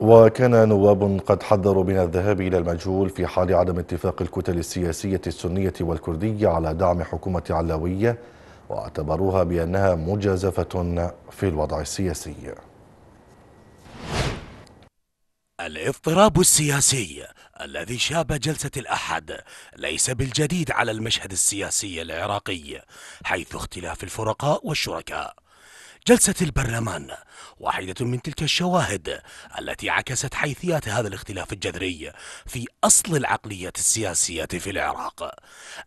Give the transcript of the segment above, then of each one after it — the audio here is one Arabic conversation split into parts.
وكان نواب قد حذروا من الذهاب إلى المجهول في حال عدم اتفاق الكتل السياسية السنية والكردية على دعم حكومة علاوية واعتبروها بأنها مجازفة في الوضع السياسي الاضطراب السياسي الذي شاب جلسة الأحد ليس بالجديد على المشهد السياسي العراقي حيث اختلاف الفرقاء والشركاء جلسة البرلمان واحدة من تلك الشواهد التي عكست حيثيات هذا الاختلاف الجذري في أصل العقلية السياسية في العراق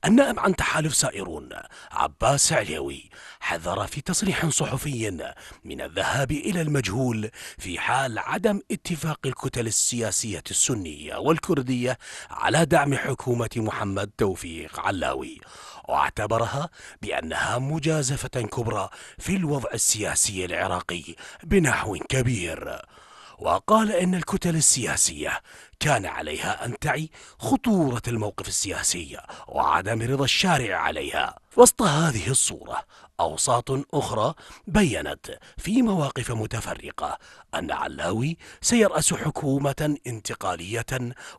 النائب عن تحالف سائرون عباس عليوي حذر في تصريح صحفي من الذهاب إلى المجهول في حال عدم اتفاق الكتل السياسية السنية والكردية على دعم حكومة محمد توفيق علاوي واعتبرها بأنها مجازفة كبرى في الوضع السياسي العراقي بنحو كبير وقال إن الكتل السياسية كان عليها أن تعي خطورة الموقف السياسي وعدم رضا الشارع عليها وسط هذه الصورة أوساط أخرى بيّنت في مواقف متفرقة أن علاوي سيرأس حكومة انتقالية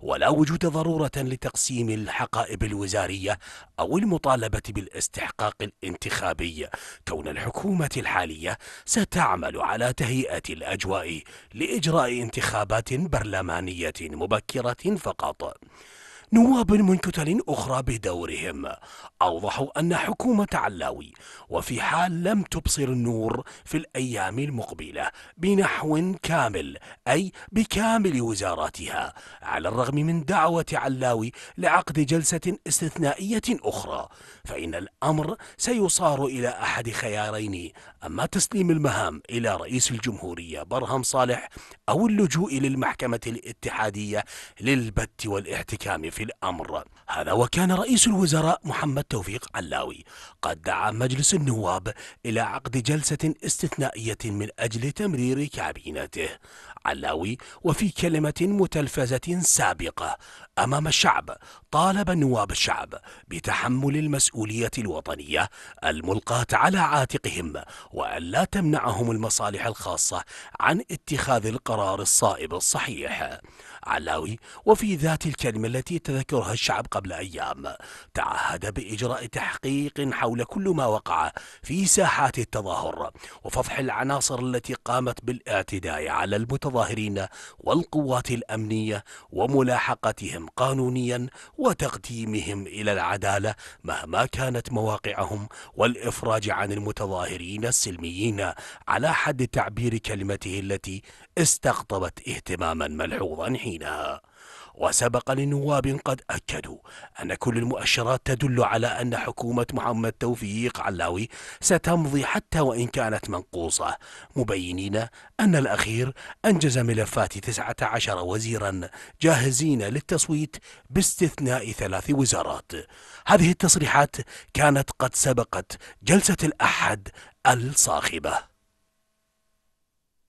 ولا وجود ضرورة لتقسيم الحقائب الوزارية أو المطالبة بالاستحقاق الانتخابي كون الحكومة الحالية ستعمل على تهيئة الأجواء لإجراء انتخابات برلمانية مباشرة مبكرة فقط نواب من كتل أخرى بدورهم أوضحوا أن حكومة علاوي وفي حال لم تبصر النور في الأيام المقبلة بنحو كامل أي بكامل وزاراتها على الرغم من دعوة علاوي لعقد جلسة استثنائية أخرى فإن الأمر سيصار إلى أحد خيارين أما تسليم المهام إلى رئيس الجمهورية برهم صالح أو اللجوء للمحكمة الاتحادية للبت والاحتكام في الأمر هذا وكان رئيس الوزراء محمد توفيق علاوي قد دعا مجلس النواب إلى عقد جلسة استثنائية من أجل تمرير كابينته علاوي وفي كلمة متلفزة سابقة أمام الشعب طالب نواب الشعب بتحمل المسؤولية الوطنية الملقاة على عاتقهم وأن لا تمنعهم المصالح الخاصة عن اتخاذ القرار الصائب الصحيح علاوي وفي ذات الكلمة التي تذكرها الشعب قبل أيام تعهد بإجراء تحقيق حول كل ما وقع في ساحات التظاهر وفضح العناصر التي قامت بالاعتداء على المتظاهرين والقوات الأمنية وملاحقتهم قانونيا وتقديمهم إلى العدالة مهما كانت مواقعهم والإفراج عن المتظاهرين السلميين على حد تعبير كلمته التي استقطبت اهتماما ملحوظا حين قوانينها وسبق لنواب قد أكدوا أن كل المؤشرات تدل على أن حكومة محمد توفيق علاوي ستمضي حتى وإن كانت منقوصة مبينين أن الأخير أنجز ملفات 19 وزيرا جاهزين للتصويت باستثناء ثلاث وزارات هذه التصريحات كانت قد سبقت جلسة الأحد الصاخبة